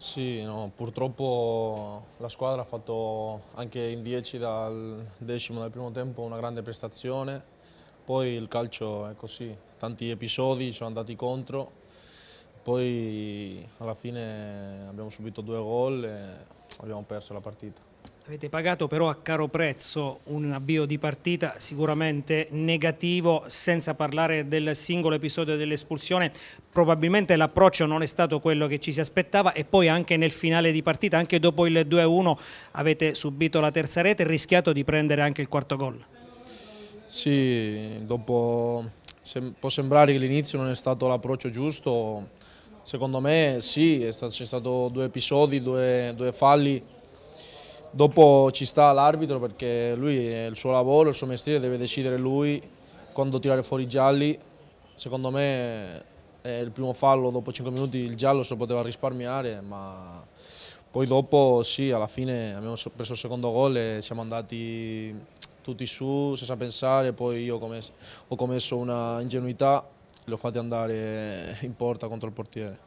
Sì, no, purtroppo la squadra ha fatto anche in 10 dal decimo del primo tempo una grande prestazione, poi il calcio è così, tanti episodi sono andati contro, poi alla fine abbiamo subito due gol e abbiamo perso la partita. Avete pagato però a caro prezzo un avvio di partita sicuramente negativo, senza parlare del singolo episodio dell'espulsione. Probabilmente l'approccio non è stato quello che ci si aspettava e poi anche nel finale di partita, anche dopo il 2-1, avete subito la terza rete e rischiato di prendere anche il quarto gol. Sì, dopo può sembrare che l'inizio non è stato l'approccio giusto, secondo me sì, ci sono stati due episodi, due, due falli Dopo ci sta l'arbitro perché lui è il suo lavoro, il suo mestiere, deve decidere lui quando tirare fuori i gialli. Secondo me il primo fallo dopo 5 minuti il giallo se lo poteva risparmiare, ma poi dopo sì, alla fine abbiamo preso il secondo gol e siamo andati tutti su senza pensare, poi io ho commesso una ingenuità, l'ho fatti andare in porta contro il portiere.